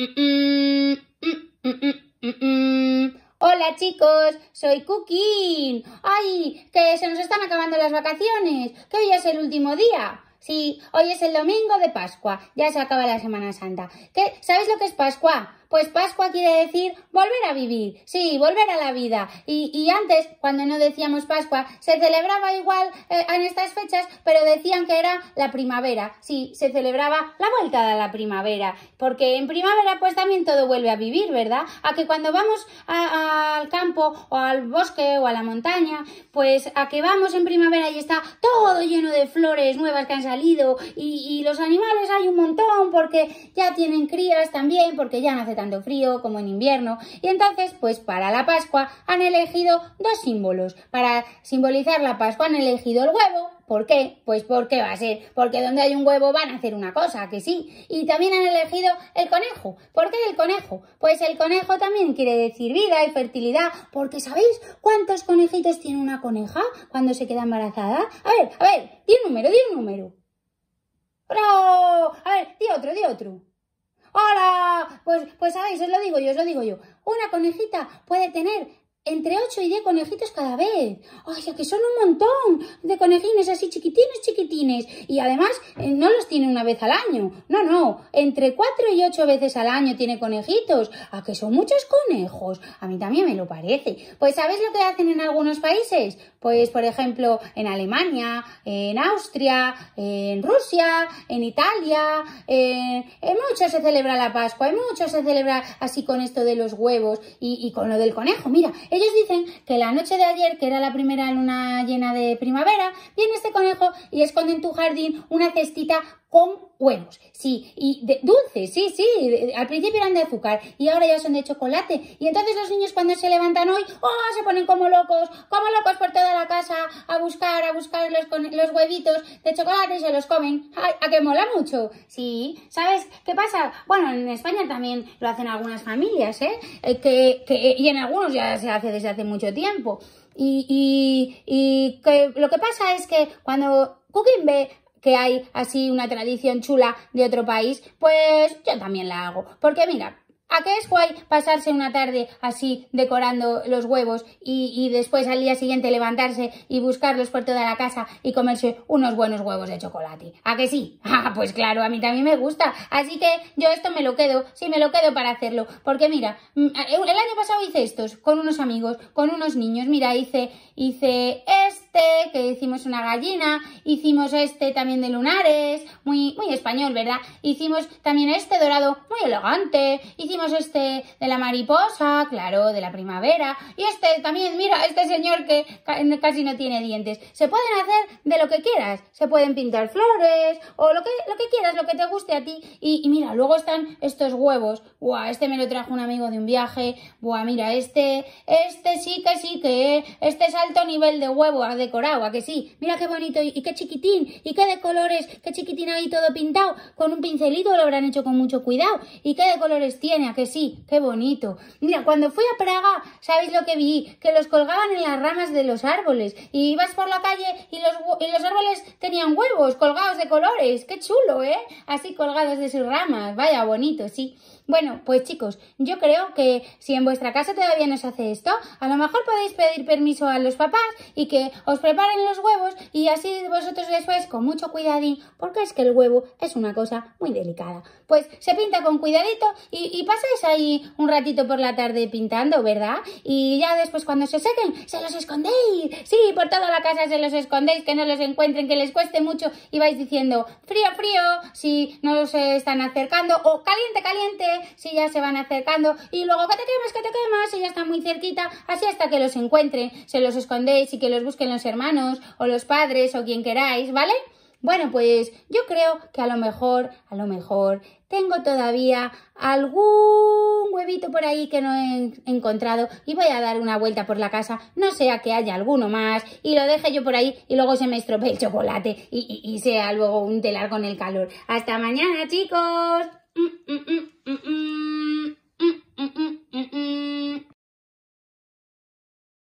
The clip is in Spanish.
Mm, mm, mm, Hola chicos, soy Cookie. ¡Ay! Que se nos están acabando las vacaciones, que hoy es el último día. Sí, hoy es el domingo de Pascua, ya se acaba la Semana Santa. ¿Qué? ¿Sabéis lo que es Pascua? pues Pascua quiere decir volver a vivir, sí, volver a la vida. Y, antes, cuando no decíamos Pascua, se celebraba igual eh, en estas fechas, pero decían que era la primavera, sí, se celebraba la vuelta de la primavera, porque en primavera pues también todo vuelve a vivir, ¿verdad? A que cuando vamos al campo o al bosque o a la montaña, pues a que vamos en primavera y está todo lleno de flores nuevas que han salido y, los animales hay un montón porque ya tienen crías también, porque ya nace tanto frío como en invierno. Y entonces, pues para la Pascua han elegido dos símbolos. Para simbolizar la Pascua han elegido el huevo. ¿Por qué? Pues porque va a ser, porque donde hay un huevo van a hacer una cosa, que sí. Y también han elegido el conejo. ¿Por qué el conejo? Pues el conejo también quiere decir vida y fertilidad, porque ¿sabéis cuántos conejitos tiene una coneja cuando se queda embarazada? A ver, a ver, di un número, di un número. ¡Bravo! A ver, di otro, di otro. ¡Hola! Pues, pues sabéis, os lo digo yo, os lo digo yo. Una conejita puede tener entre 8 y 10 conejitos cada vez. ¡Ay, que son un montón de conejines así chiquitines, chiquitines! Y además eh, no los tiene una vez al año. No, no, entre 4 y 8 veces al año tiene conejitos. ¡A que son muchos conejos! A mí también me lo parece. Pues sabes lo que hacen en algunos países? Pues, por ejemplo, en Alemania, en Austria, en Rusia, en Italia, en, muchos se celebra la Pascua, en muchos se celebra así con esto de los huevos y con lo del conejo. Mira, ellos dicen que la noche de ayer, que era la primera luna llena de primavera, viene este conejo y esconde en tu jardín una cestita con huevos, sí, y de dulces, sí, sí, al principio eran de azúcar y ahora ya son de chocolate. Y entonces los niños cuando se levantan hoy, oh, se ponen como locos, como locos por toda la casa a buscar, a buscar los, los huevitos de chocolate y se los comen. Ay, a que mola mucho, sí. ¿Sabes qué pasa? Bueno, en España también lo hacen algunas familias, ¿eh? eh que, que, y en algunos ya se hace desde hace mucho tiempo. Y, y, y que lo que pasa es que cuando Cooking ve que hay así una tradición chula de otro país, pues yo también la hago. Porque mira, ¿A qué es guay pasarse una tarde así decorando los huevos y, después al día siguiente levantarse y buscarlos por toda la casa y comerse unos buenos huevos de chocolate? ¿A que sí? Ah, pues claro, a mí también me gusta. Así que yo esto me lo quedo, sí me lo quedo para hacerlo. Porque mira, mm, el año pasado hice estos con unos amigos, con unos niños. Mira, hice, hice este, que hicimos una gallina, hicimos este también de lunares, muy, muy español, ¿verdad? Hicimos también este dorado, muy elegante, hicimos este de la mariposa, claro, de la primavera, y este también, mira, este señor que casi no tiene dientes. Se pueden hacer de lo que quieras, se pueden pintar flores, o lo que, lo que quieras, lo que te guste a ti, y, mira, luego están estos huevos, buah, este me lo trajo un amigo de un viaje, buah, mira, este, este sí que sí que, este es alto nivel de huevo, decorado, ¿a que sí? Mira qué bonito y, qué chiquitín, y qué de colores, qué chiquitín ahí todo pintado, con un pincelito lo habrán hecho con mucho cuidado, y qué de colores tiene, ¿a que sí? Qué bonito. Mira, cuando fui a Praga, ¿sabéis lo que vi? Que los colgaban en las ramas de los árboles, y ibas por la calle y los, y los árboles tenían huevos colgados de colores, qué chulo, ¿eh? Así colgados de sus ramas, vaya bonito, sí. Bueno, pues chicos, yo creo que si en vuestra casa todavía no se hace esto, a lo mejor podéis pedir permiso a los papás y que os preparen los huevos y así vosotros después con mucho cuidadín, porque es que el huevo es una cosa muy delicada. Pues se pinta con cuidadito y, pasáis ahí un ratito por la tarde pintando, ¿verdad? Y ya después cuando se sequen, se los escondéis. Sí, por toda la casa se los escondéis, que no los encuentren, que les cueste mucho y vais diciendo frío, frío, si no se están acercando o caliente, caliente si ya se van acercando y luego que te quemas, que te quemas, si ya muy cerquita, así hasta que los encuentren, se los escondéis y que los busquen los hermanos o los padres o quien queráis, ¿vale? Bueno, pues yo creo que a lo mejor, a lo mejor, tengo todavía algún huevito por ahí que no he encontrado y voy a dar una vuelta por la casa, no sea que haya alguno más y lo deje yo por ahí y luego se me estropee el chocolate y, y sea luego un telar con el calor. Hasta mañana, chicos. mm, mm, mm, mm, mm.